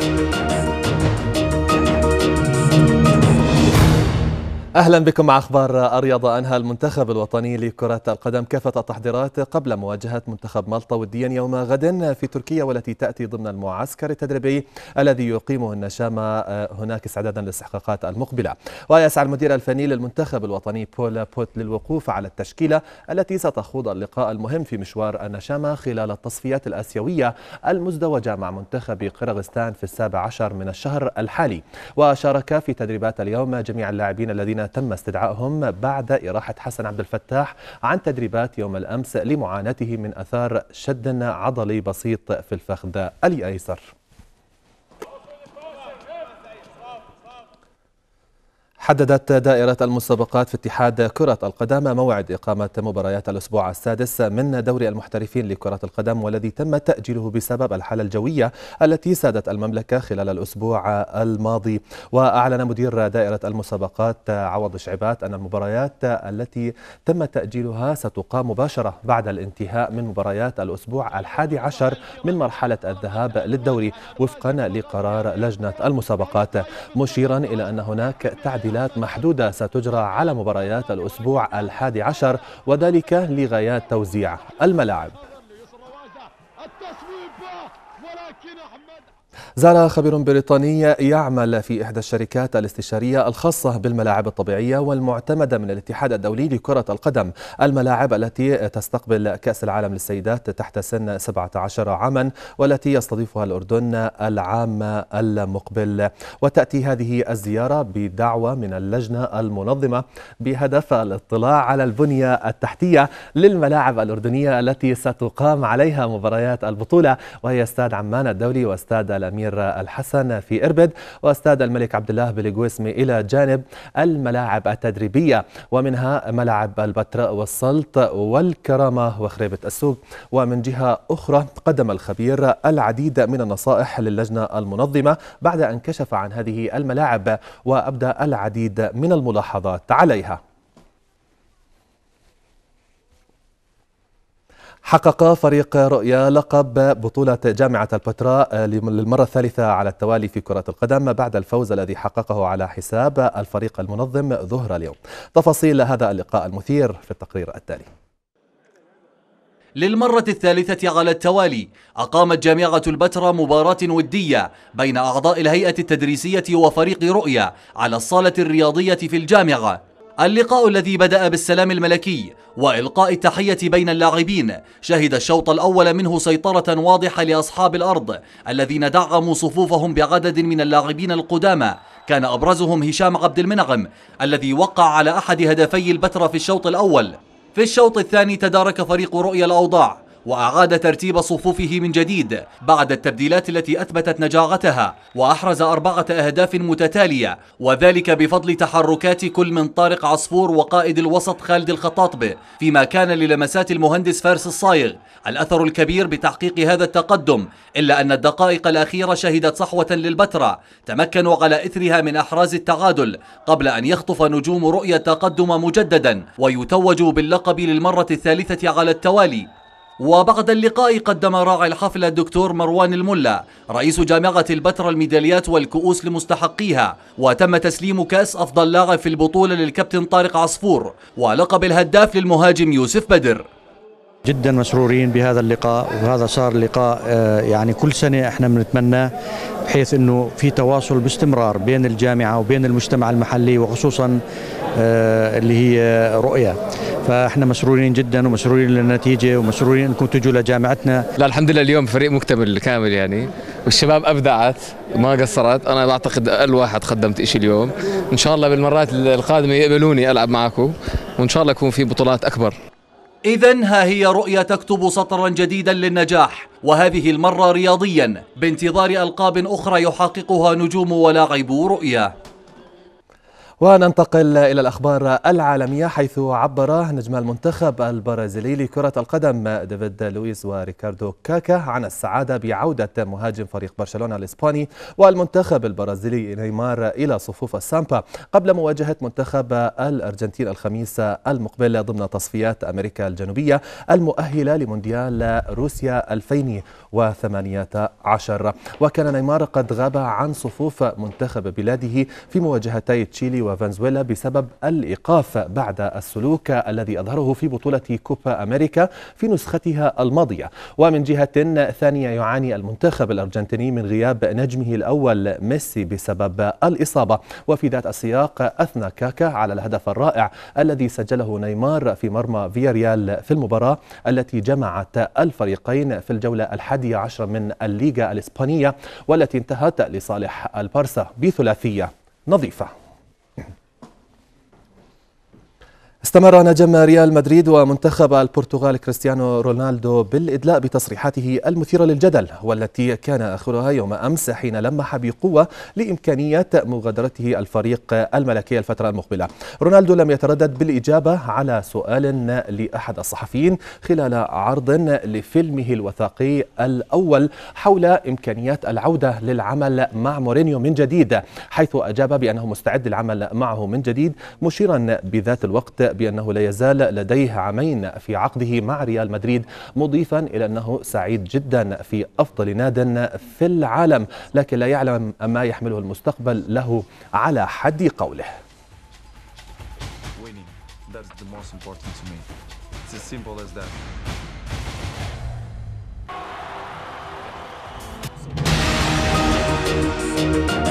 Thank you. اهلا بكم مع اخبار الرياضه انهى المنتخب الوطني لكره القدم كافه التحضيرات قبل مواجهه منتخب مالطا وديا يوم غد في تركيا والتي تاتي ضمن المعسكر التدريبي الذي يقيمه النشامه آه، هناك استعدادا للاستحقاقات المقبله ويسعى المدير الفني للمنتخب الوطني بولا بوت للوقوف على التشكيله التي ستخوض اللقاء المهم في مشوار النشامه خلال التصفيات الاسيويه المزدوجه مع منتخب قرغستان في السابع عشر من الشهر الحالي وشارك في تدريبات اليوم جميع اللاعبين الذين تم استدعائهم بعد إراحة حسن عبد الفتاح عن تدريبات يوم الأمس لمعاناته من أثار شد عضلي بسيط في الفخذ الأيسر حددت دائرة المسابقات في اتحاد كرة القدم موعد إقامة مباريات الأسبوع السادس من دوري المحترفين لكرة القدم والذي تم تأجيله بسبب الحالة الجوية التي سادت المملكة خلال الأسبوع الماضي وأعلن مدير دائرة المسابقات عوض شعبات أن المباريات التي تم تأجيلها ستقام مباشرة بعد الانتهاء من مباريات الأسبوع الحادي عشر من مرحلة الذهاب للدوري وفقا لقرار لجنة المسابقات مشيرا إلى أن هناك تعديلات تسجيلات محدودة ستجرى على مباريات الأسبوع الحادي عشر وذلك لغايات توزيع الملاعب زار خبير بريطاني يعمل في إحدى الشركات الاستشارية الخاصة بالملاعب الطبيعية والمعتمدة من الاتحاد الدولي لكرة القدم الملاعب التي تستقبل كأس العالم للسيدات تحت سن 17 عاما والتي يستضيفها الأردن العام المقبل وتأتي هذه الزيارة بدعوة من اللجنة المنظمة بهدف الاطلاع على البنية التحتية للملاعب الأردنية التي ستقام عليها مباريات البطولة وهي استاد عمان الدولي واستاد الامير الحسن في اربد واستاد الملك عبد الله بالقويسمي الى جانب الملاعب التدريبيه ومنها ملاعب البتراء والسلط والكرامه وخريبه السوق ومن جهه اخرى قدم الخبير العديد من النصائح للجنه المنظمه بعد ان كشف عن هذه الملاعب وابدى العديد من الملاحظات عليها حقق فريق رؤيا لقب بطولة جامعة البتراء آه، للمرة الثالثة على التوالي في كرة القدم بعد الفوز الذي حققه على حساب الفريق المنظم ظهر اليوم تفاصيل هذا اللقاء المثير في التقرير التالي للمرة الثالثة على التوالي أقامت جامعة البتراء مباراة ودية بين أعضاء الهيئة التدريسية وفريق رؤيا على الصالة الرياضية في الجامعة اللقاء الذي بدأ بالسلام الملكي وإلقاء التحية بين اللاعبين شهد الشوط الأول منه سيطرة واضحة لأصحاب الأرض الذين دعموا صفوفهم بعدد من اللاعبين القدامى كان أبرزهم هشام عبد المنعم الذي وقع على أحد هدفي البتر في الشوط الأول في الشوط الثاني تدارك فريق رؤيا الأوضاع وأعاد ترتيب صفوفه من جديد بعد التبديلات التي أثبتت نجاعتها وأحرز أربعة أهداف متتالية وذلك بفضل تحركات كل من طارق عصفور وقائد الوسط خالد الخطاطب فيما كان للمسات المهندس فارس الصايغ الأثر الكبير بتحقيق هذا التقدم إلا أن الدقائق الأخيرة شهدت صحوة للبتراء تمكنوا على إثرها من أحراز التعادل قبل أن يخطف نجوم رؤية تقدم مجددا ويتوجوا باللقب للمرة الثالثة على التوالي وبعد اللقاء قدم راعي الحفل الدكتور مروان الملا رئيس جامعة البتراء الميداليات والكؤوس لمستحقيها وتم تسليم كأس أفضل لاعب في البطولة للكابتن طارق عصفور ولقب الهداف للمهاجم يوسف بدر جدا مسرورين بهذا اللقاء وهذا صار لقاء آه، يعني كل سنة احنا بنتمناه بحيث انه في تواصل باستمرار بين الجامعة وبين المجتمع المحلي وخصوصا آه، اللي هي رؤية فاحنا مسرورين جدا ومسرورين للنتيجه ومسرورين انكم تجوا لجامعتنا لا الحمد لله اليوم فريق مكتمل كامل يعني والشباب ابدعت ما قصرت انا اعتقد اقل واحد قدمت شيء اليوم ان شاء الله بالمرات القادمه يقبلوني العب معكم وان شاء الله يكون في بطولات اكبر إذا ها هي رؤية تكتب سطرا جديدا للنجاح وهذه المرة رياضيا بانتظار ألقاب أخرى يحققها نجوم ولاعبو رؤية وننتقل إلى الأخبار العالمية حيث عبر نجم المنتخب البرازيلي لكرة القدم ديفيد لويس وريكاردو كاكا عن السعادة بعودة مهاجم فريق برشلونة الإسباني والمنتخب البرازيلي نيمار إلى صفوف السامبا قبل مواجهة منتخب الأرجنتين الخميس المقبل ضمن تصفيات أمريكا الجنوبية المؤهلة لمونديال روسيا 2018 وكان نيمار قد غاب عن صفوف منتخب بلاده في مواجهتي تشيلي وفنزويلا بسبب الإيقاف بعد السلوك الذي أظهره في بطولة كوبا أمريكا في نسختها الماضية ومن جهة ثانية يعاني المنتخب الأرجنتيني من غياب نجمه الأول ميسي بسبب الإصابة وفي ذات السياق أثنى كاكا على الهدف الرائع الذي سجله نيمار في مرمى فياريال في المباراة التي جمعت الفريقين في الجولة الحادية عشر من الليغا الإسبانية والتي انتهت لصالح البارسا بثلاثية نظيفة استمر نجم ريال مدريد ومنتخب البرتغال كريستيانو رونالدو بالإدلاء بتصريحاته المثيرة للجدل والتي كان آخرها يوم أمس حين لمح بقوة لإمكانية مغادرته الفريق الملكي الفترة المقبلة رونالدو لم يتردد بالإجابة على سؤال لأحد الصحفيين خلال عرض لفيلمه الوثائقي الأول حول إمكانيات العودة للعمل مع مورينيو من جديد حيث أجاب بأنه مستعد للعمل معه من جديد مشيرا بذات الوقت بأنه لا يزال لديه عامين في عقده مع ريال مدريد مضيفا إلى أنه سعيد جدا في أفضل ناد في العالم لكن لا يعلم ما يحمله المستقبل له على حد قوله We'll be right back.